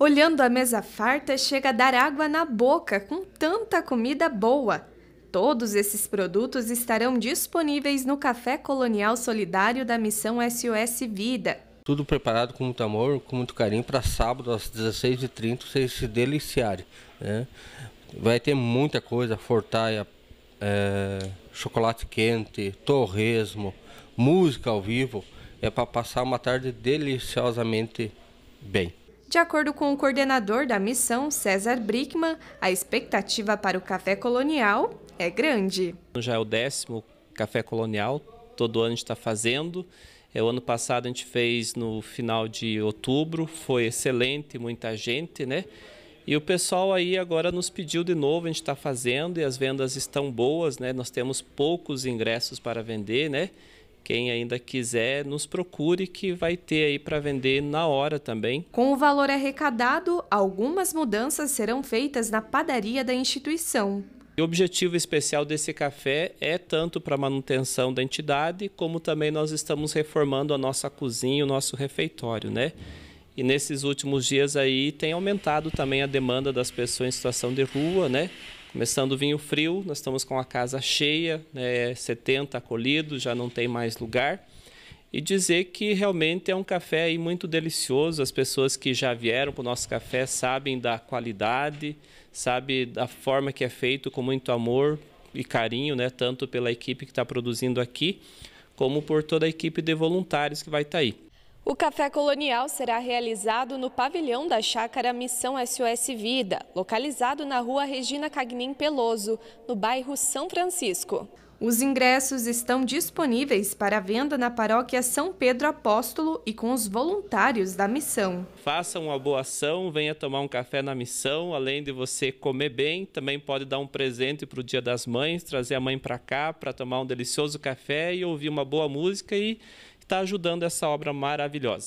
Olhando a mesa farta, chega a dar água na boca com tanta comida boa. Todos esses produtos estarão disponíveis no Café Colonial Solidário da Missão SOS Vida. Tudo preparado com muito amor, com muito carinho, para sábado às 16h30 vocês se deliciarem. Né? Vai ter muita coisa, fortaia, é, chocolate quente, torresmo, música ao vivo. É para passar uma tarde deliciosamente bem. De acordo com o coordenador da missão, César Brickman, a expectativa para o café colonial é grande. Já é o décimo café colonial, todo ano a gente está fazendo. É, o ano passado a gente fez no final de outubro, foi excelente, muita gente, né? E o pessoal aí agora nos pediu de novo, a gente está fazendo e as vendas estão boas, né? Nós temos poucos ingressos para vender, né? quem ainda quiser, nos procure que vai ter aí para vender na hora também. Com o valor arrecadado, algumas mudanças serão feitas na padaria da instituição. O objetivo especial desse café é tanto para a manutenção da entidade, como também nós estamos reformando a nossa cozinha, o nosso refeitório, né? E nesses últimos dias aí tem aumentado também a demanda das pessoas em situação de rua, né? Começando o vinho frio, nós estamos com a casa cheia, né, 70 acolhidos, já não tem mais lugar. E dizer que realmente é um café aí muito delicioso. As pessoas que já vieram para o nosso café sabem da qualidade, sabe da forma que é feito com muito amor e carinho, né? tanto pela equipe que está produzindo aqui, como por toda a equipe de voluntários que vai estar tá aí. O Café Colonial será realizado no pavilhão da Chácara Missão SOS Vida, localizado na rua Regina Cagnin Peloso, no bairro São Francisco. Os ingressos estão disponíveis para venda na paróquia São Pedro Apóstolo e com os voluntários da missão. Faça uma boa ação, venha tomar um café na missão. Além de você comer bem, também pode dar um presente para o Dia das Mães, trazer a mãe para cá para tomar um delicioso café e ouvir uma boa música e, está ajudando essa obra maravilhosa.